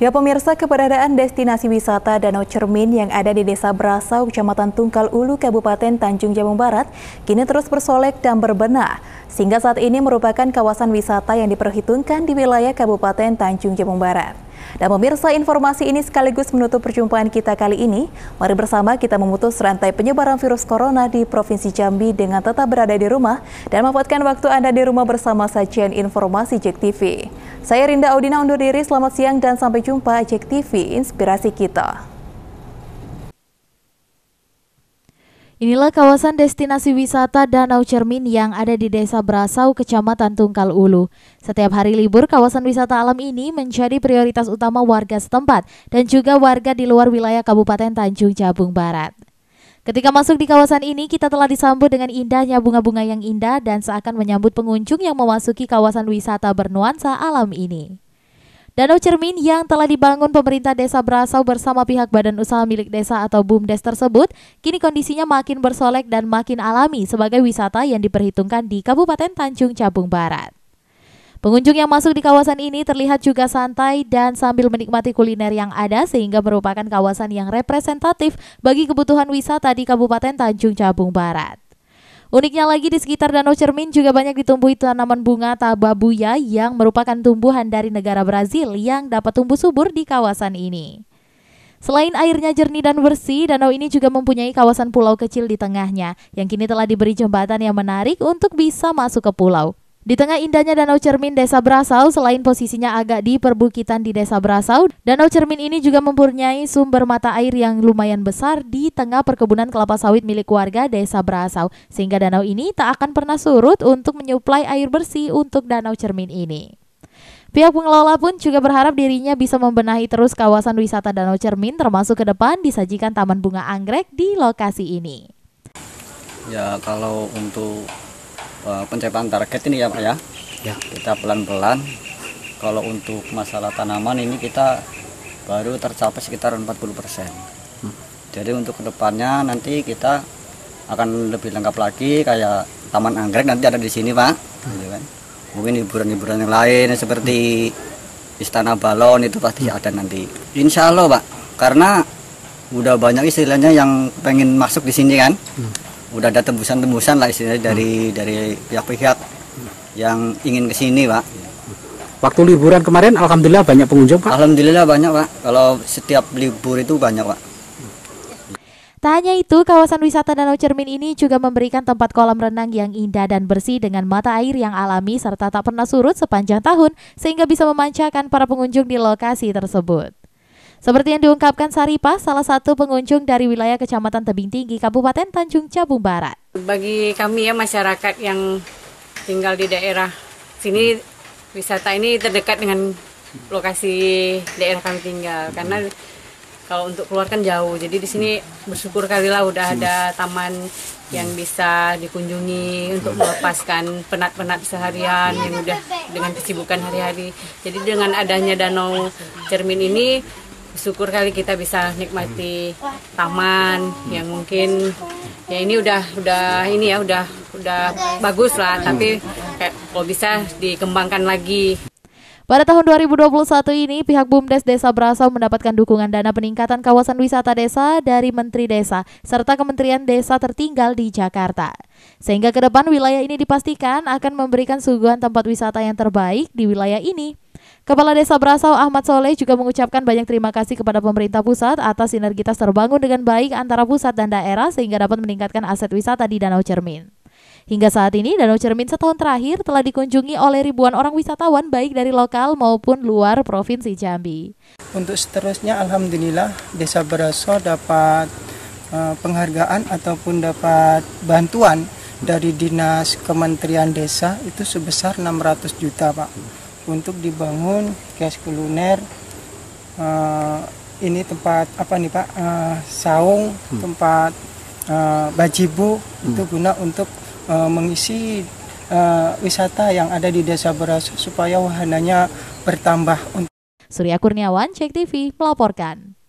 Ya pemirsa, keberadaan destinasi wisata Danau Cermin yang ada di Desa Berasau, Kecamatan Tungkal Ulu, Kabupaten Tanjung Jabung Barat, kini terus bersolek dan berbenah, sehingga saat ini merupakan kawasan wisata yang diperhitungkan di wilayah Kabupaten Tanjung Jabung Barat. Dan pemirsa, informasi ini sekaligus menutup perjumpaan kita kali ini. Mari bersama kita memutus rantai penyebaran virus corona di Provinsi Jambi dengan tetap berada di rumah dan memanfaatkan waktu Anda di rumah bersama sajian informasi JEK TV. Saya Rinda Audina undur diri, selamat siang dan sampai jumpa Cek TV Inspirasi Kita. Inilah kawasan destinasi wisata Danau Cermin yang ada di Desa Brasau, Kecamatan Tungkal Ulu. Setiap hari libur, kawasan wisata alam ini menjadi prioritas utama warga setempat dan juga warga di luar wilayah Kabupaten Tanjung Jabung Barat. Ketika masuk di kawasan ini, kita telah disambut dengan indahnya bunga-bunga yang indah dan seakan menyambut pengunjung yang memasuki kawasan wisata bernuansa alam ini. Danau Cermin yang telah dibangun pemerintah desa berasal bersama pihak badan usaha milik desa atau BUMDes tersebut, kini kondisinya makin bersolek dan makin alami sebagai wisata yang diperhitungkan di Kabupaten Tanjung Cabung Barat. Pengunjung yang masuk di kawasan ini terlihat juga santai dan sambil menikmati kuliner yang ada sehingga merupakan kawasan yang representatif bagi kebutuhan wisata di Kabupaten Tanjung Jabung Barat. Uniknya lagi di sekitar Danau Cermin juga banyak ditumbuhi tanaman bunga tababuya yang merupakan tumbuhan dari negara Brazil yang dapat tumbuh subur di kawasan ini. Selain airnya jernih dan bersih, danau ini juga mempunyai kawasan pulau kecil di tengahnya yang kini telah diberi jembatan yang menarik untuk bisa masuk ke pulau. Di tengah indahnya Danau Cermin Desa Brasau, selain posisinya agak di perbukitan di Desa Brasau, Danau Cermin ini juga mempunyai sumber mata air yang lumayan besar di tengah perkebunan kelapa sawit milik warga Desa Brasau, sehingga danau ini tak akan pernah surut untuk menyuplai air bersih untuk Danau Cermin ini. Pihak pengelola pun juga berharap dirinya bisa membenahi terus kawasan wisata Danau Cermin termasuk ke depan disajikan taman bunga anggrek di lokasi ini. Ya kalau untuk uh, eh, pencapaian target ini ya Pak ya. Ya. Kita pelan-pelan. Kalau untuk masalah tanaman ini kita baru tercapai sekitar 40%. Hmm. Jadi untuk kedepannya nanti kita akan lebih lengkap lagi kayak taman anggrek nanti ada di sini Pak. Hmm. Iya kan? Mungkin hiburan-hiburan yang lain seperti istana balon itu pasti hmm. ada nanti. Insya Allah Pak, karena udah banyak istilahnya yang pengen masuk di sini kan. Hmm udah ada tembusan-tembusan lah istilahnya dari hmm. dari pihak-pihak yang ingin ke sini pak waktu liburan kemarin alhamdulillah banyak pengunjung pak alhamdulillah banyak pak kalau setiap libur itu banyak pak Tak hanya itu, kawasan wisata Danau Cermin ini juga memberikan tempat kolam renang yang indah dan bersih dengan mata air yang alami serta tak pernah surut sepanjang tahun sehingga bisa memanjakan para pengunjung di lokasi tersebut. Seperti yang diungkapkan Saripa, salah satu pengunjung dari wilayah Kecamatan Tebing Tinggi, Kabupaten Tanjung Jabung Barat. Bagi kami ya masyarakat yang tinggal di daerah sini, wisata ini terdekat dengan lokasi daerah kami tinggal karena kalau untuk keluar kan jauh jadi di sini bersyukur kali lah udah ada taman yang bisa dikunjungi untuk melepaskan penat-penat seharian yang udah dengan kesibukan hari-hari jadi dengan adanya danau cermin ini bersyukur kali kita bisa nikmati taman yang mungkin ya ini udah udah ini ya udah udah bagus lah tapi kayak kalau bisa dikembangkan lagi pada tahun 2021 ini, pihak BUMDes Desa Brasau mendapatkan dukungan dana peningkatan kawasan wisata desa dari Menteri Desa serta Kementerian Desa tertinggal di Jakarta. Sehingga ke depan wilayah ini dipastikan akan memberikan suguhan tempat wisata yang terbaik di wilayah ini. Kepala Desa Brasau Ahmad Soleh juga mengucapkan banyak terima kasih kepada pemerintah pusat atas sinergitas terbangun dengan baik antara pusat dan daerah sehingga dapat meningkatkan aset wisata di Danau Cermin. Hingga saat ini, Danau Cermin setahun terakhir telah dikunjungi oleh ribuan orang wisatawan baik dari lokal maupun luar Provinsi Jambi. Untuk seterusnya, Alhamdulillah, Desa Brasau dapat eh, penghargaan ataupun dapat bantuan dari Dinas Kementerian Desa itu sebesar 600 juta, Pak untuk dibangun gas kuliner uh, eh, ini tempat apa nih Pak uh, saung hmm. tempat uh, bajibu hmm. itu guna untuk uh, mengisi uh, wisata yang ada di Desa beras supaya wahananya bertambah. Surya Kurniawan, Cek TV melaporkan.